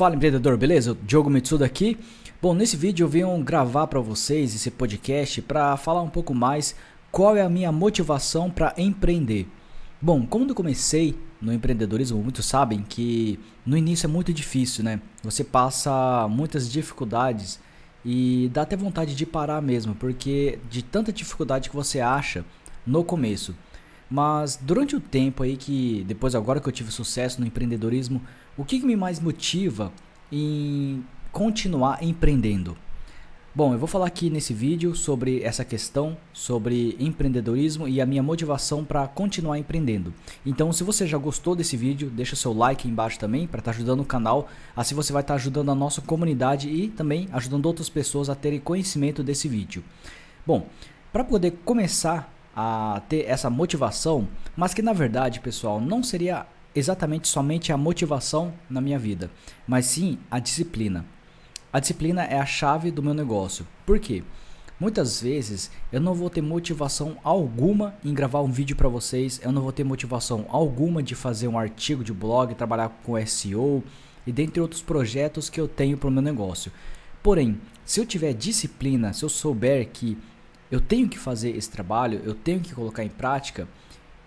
Fala empreendedor, beleza? Diogo Mitsuda aqui. Bom, nesse vídeo eu venho gravar para vocês esse podcast para falar um pouco mais qual é a minha motivação para empreender. Bom, quando eu comecei no empreendedorismo, muitos sabem que no início é muito difícil, né? Você passa muitas dificuldades e dá até vontade de parar mesmo, porque de tanta dificuldade que você acha no começo. Mas durante o tempo aí que, depois agora que eu tive sucesso no empreendedorismo, o que, que me mais motiva em continuar empreendendo? Bom, eu vou falar aqui nesse vídeo sobre essa questão, sobre empreendedorismo e a minha motivação para continuar empreendendo. Então, se você já gostou desse vídeo, deixa seu like embaixo também para estar tá ajudando o canal. Assim você vai estar tá ajudando a nossa comunidade e também ajudando outras pessoas a terem conhecimento desse vídeo. Bom, para poder começar a ter essa motivação, mas que na verdade, pessoal, não seria exatamente somente a motivação na minha vida, mas sim a disciplina. A disciplina é a chave do meu negócio. Por quê? Muitas vezes eu não vou ter motivação alguma em gravar um vídeo para vocês, eu não vou ter motivação alguma de fazer um artigo de blog, trabalhar com SEO e dentre outros projetos que eu tenho para o meu negócio. Porém, se eu tiver disciplina, se eu souber que eu tenho que fazer esse trabalho, eu tenho que colocar em prática,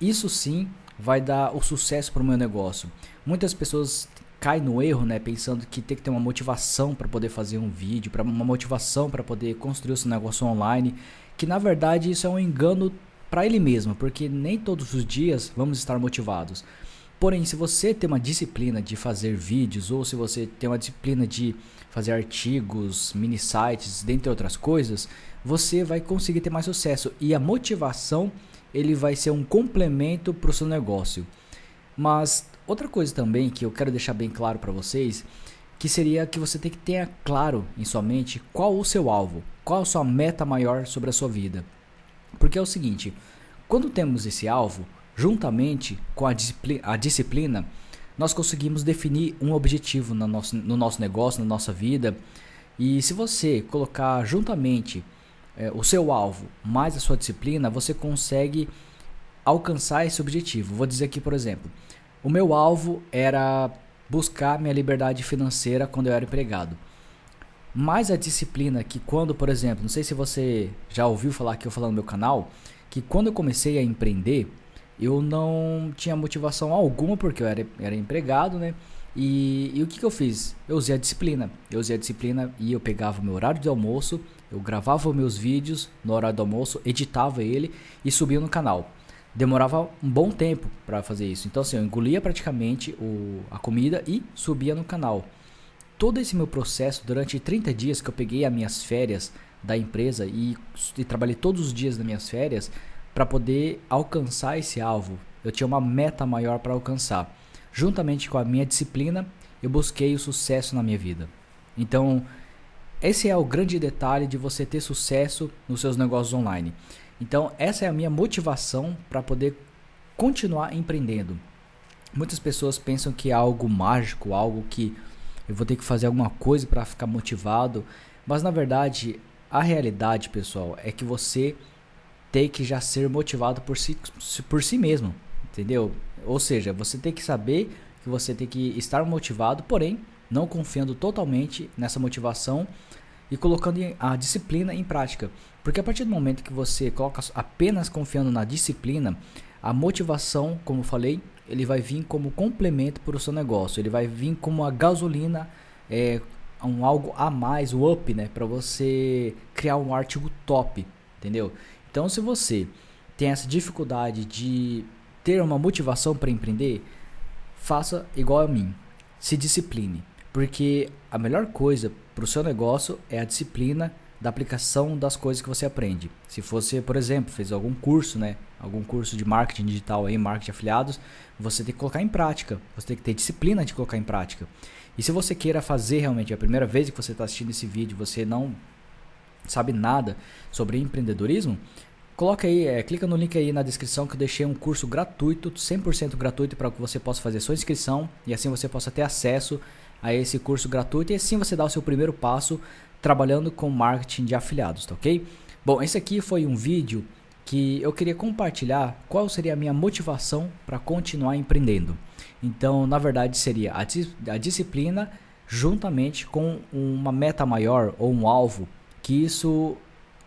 isso sim vai dar o sucesso para o meu negócio. Muitas pessoas caem no erro, né, pensando que tem que ter uma motivação para poder fazer um vídeo, para uma motivação para poder construir o seu negócio online, que na verdade isso é um engano para ele mesmo, porque nem todos os dias vamos estar motivados. Porém, se você tem uma disciplina de fazer vídeos ou se você tem uma disciplina de fazer artigos, mini sites, dentre outras coisas, você vai conseguir ter mais sucesso e a motivação ele vai ser um complemento para o seu negócio. Mas outra coisa também que eu quero deixar bem claro para vocês, que seria que você tem que ter claro em sua mente qual o seu alvo, qual a sua meta maior sobre a sua vida. Porque é o seguinte, quando temos esse alvo, Juntamente com a, disciplina, nós conseguimos definir um objetivo no nosso, no nosso negócio, na nossa vida. E se você colocar juntamente é, o seu alvo mais a sua disciplina, você consegue alcançar esse objetivo. Vou dizer aqui, por exemplo, o meu alvo era buscar minha liberdade financeira quando eu era empregado. mais a disciplina que quando, por exemplo, não sei se você já ouviu falar que eu falo no meu canal, que quando eu comecei a empreender, eu não tinha motivação alguma porque eu era, era empregado, né? E, e, o que, que eu fiz? Eu usei a disciplina. Eu usei a disciplina e eu pegava o meu horário de almoço, eu gravava meus vídeos no horário do almoço, editava ele e subia no canal. Demorava um bom tempo para fazer isso. Então, assim, eu engolia praticamente o, a comida e subia no canal. Todo esse meu processo, durante 30 dias que eu peguei as minhas férias da empresa e, e trabalhei todos os dias nas minhas férias, para poder alcançar esse alvo. Eu tinha uma meta maior para alcançar. Juntamente com a minha disciplina, eu busquei o sucesso na minha vida. Então, esse é o grande detalhe de você ter sucesso nos seus negócios online. Então, essa é a minha motivação para poder continuar empreendendo. Muitas pessoas pensam que é algo mágico, algo que eu vou ter que fazer alguma coisa para ficar motivado, mas na verdade, a realidade, pessoal, é que você ter que já ser motivado por si, por si mesmo, entendeu? Ou seja, você tem que saber que você tem que estar motivado, porém não confiando totalmente nessa motivação e colocando a disciplina em prática. Porque a partir do momento que você coloca apenas confiando na disciplina, a motivação, como eu falei, ele vai vir como complemento para o seu negócio, ele vai vir como a gasolina, é, um algo a mais, o um up, né, para você criar um artigo top, entendeu? Então, se você tem essa dificuldade de ter uma motivação para empreender, faça igual a mim. Se discipline, porque a melhor coisa para o seu negócio é a disciplina da aplicação das coisas que você aprende. Se você, por exemplo, fez algum curso, né, algum curso de marketing digital aí, marketing afiliados, você tem que colocar em prática. Você tem que ter disciplina de colocar em prática. E se você queira fazer realmente é a primeira vez que você está assistindo esse vídeo, você não sabe nada sobre empreendedorismo, coloca aí, é, clica no link aí na descrição que eu deixei um curso gratuito, 100% gratuito para que você possa fazer sua inscrição e assim você possa ter acesso a esse curso gratuito e assim você dá o seu primeiro passo trabalhando com marketing de afiliados, tá ok? Bom, esse aqui foi um vídeo que eu queria compartilhar qual seria a minha motivação para continuar empreendendo. Então, na verdade, seria a, a disciplina juntamente com uma meta maior ou um alvo que isso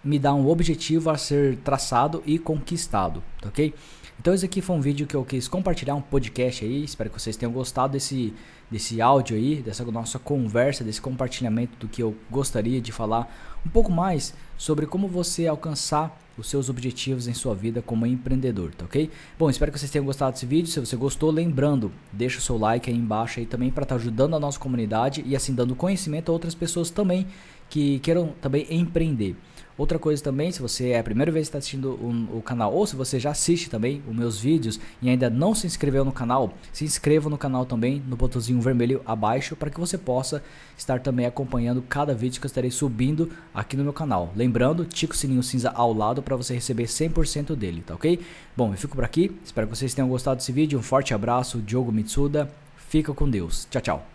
me dá um objetivo a ser traçado e conquistado, tá ok? Então esse aqui foi um vídeo que eu quis compartilhar, um podcast aí, espero que vocês tenham gostado desse, desse áudio aí, dessa nossa conversa, desse compartilhamento do que eu gostaria de falar um pouco mais sobre como você alcançar os seus objetivos em sua vida como empreendedor, tá ok? Bom, espero que vocês tenham gostado desse vídeo, se você gostou, lembrando, deixa o seu like aí embaixo aí também para estar tá ajudando a nossa comunidade e assim dando conhecimento a outras pessoas também que queiram também empreender. Outra coisa também, se você é a primeira vez que está assistindo o, o, canal ou se você já assiste também os meus vídeos e ainda não se inscreveu no canal, se inscreva no canal também no botãozinho vermelho abaixo para que você possa estar também acompanhando cada vídeo que eu estarei subindo aqui no meu canal. Lembrando, tica o sininho cinza ao lado para você receber 100% dele, tá ok? Bom, eu fico por aqui, espero que vocês tenham gostado desse vídeo, um forte abraço, Diogo Mitsuda, fica com Deus, tchau tchau!